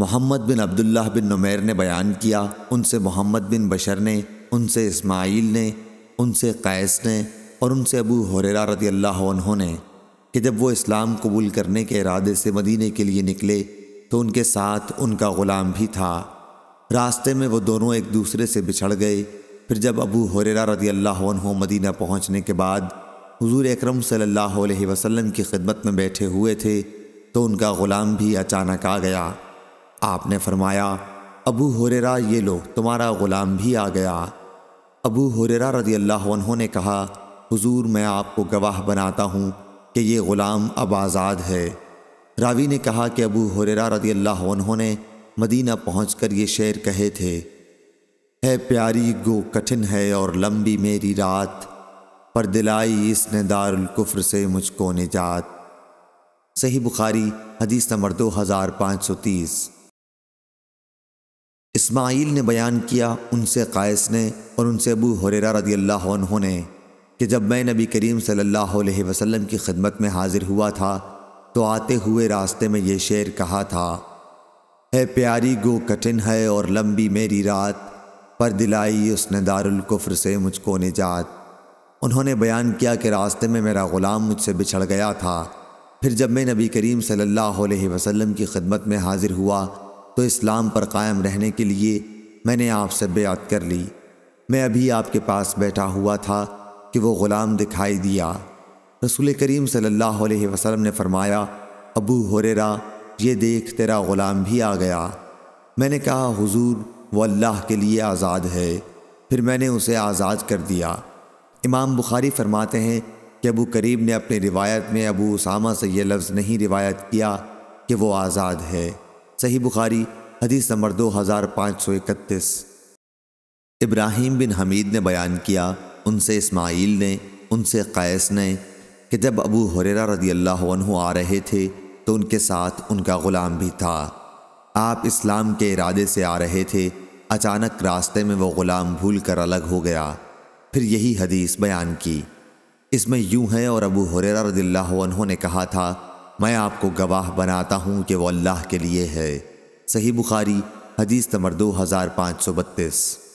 मोहम्मद बिन अब्दुल्लाह बिन नुमैर ने बयान किया उनसे मोहम्मद बिन बशर ने उनसे इस्माइल ने उनसे कैस ने और उनसे अबू हुरेरा रदी अल्लाह ने कि जब वो इस्लाम कबूल करने के इरादे से मदीने के लिए निकले तो उनके साथ उनका ग़ुलाम भी था रास्ते में वो दोनों एक दूसरे से बिछड़ गए फिर जब अबू हुरेरा रदी अल्लाह मदीना पहुँचने के बाद हुजूर अकरम सल्लल्लाहु अलैहि वसल्लम की खिदमत में बैठे हुए थे तो उनका ग़ुलाम भी अचानक आ गया आपने फरमाया अबू हुररा ये लो तुम्हारा ग़ुलाम भी आ गया अबू हुररा रजी अल्लाह ने कहा हुजूर मैं आपको गवाह बनाता हूँ कि ये ग़ुलाम अब आज़ाद है रावी ने कहा कि अबू हुररा रदी अल्लाह ने मदीना पहुँच कर ये शेर कहे थे है प्यारी गो कठिन है और लंबी मेरी रात पर दिलाई इसने दारुलकुफ्र से मुझको निजात सही बुखारी हदीस नंबर दो हज़ार पाँच सौ तीस इस्माइल ने बयान किया उनसे कायस ने और उनसे अबू हुरेरा रदी अल्लाह ने कि जब मैं नबी करीम सल्लल्लाहु अलैहि वसल्लम की खिदमत में हाजिर हुआ था तो आते हुए रास्ते में ये शेर कहा था है प्यारी गो कठिन है और लंबी मेरी रात पर दिलाई उसने दारुल कुफ्र से मुझको निजात उन्होंने बयान किया कि रास्ते में मेरा ग़ुलाम मुझसे बिछड़ गया था फिर जब मैं नबी करीम सल्लल्लाहु अलैहि वसल्लम की खिदमत में हाजिर हुआ तो इस्लाम पर कायम रहने के लिए मैंने आपसे बेअत कर ली मैं अभी आपके पास बैठा हुआ था कि वो ग़ुलाम दिखाई दिया रसूल करीम सल्लल्लाहु अलैहि वसल्लम ने फरमाया अबू हुरेरा ये देख तेरा ग़ुलाम भी आ गया मैंने कहा हुजूर वो अल्लाह के लिए आज़ाद है फिर मैंने उसे आज़ाद कर दिया इमाम बुखारी फरमाते हैं कि अबू करीब ने अपनी रिवायत में अबू उसामा से यह लफ्ज़ नहीं रिवायत किया कि वो आज़ाद है सही बुखारी हदीस नंबर दो हज़ार पाँच सौ इकतीस इब्राहिम बिन हमीद ने बयान किया उनसे इस्माइल ने उनसे कैस ने कि जब अबू हुरेरा रदी अल्लाह आ रहे थे तो उनके साथ उनका ग़ुलाम भी था आप इस्लाम के इरादे से आ रहे थे अचानक रास्ते में वह ग़ुलाम भूल कर अलग हो गया फिर यही हदीस बयान की इसमें यूं है और अबू हुरेरा रदी अल्लाह ने कहा था मैं आपको गवाह बनाता हूँ कि वो अल्लाह के लिए है सही बुखारी हदीस नंबर दो हज़ार पाँच सौ बत्तीस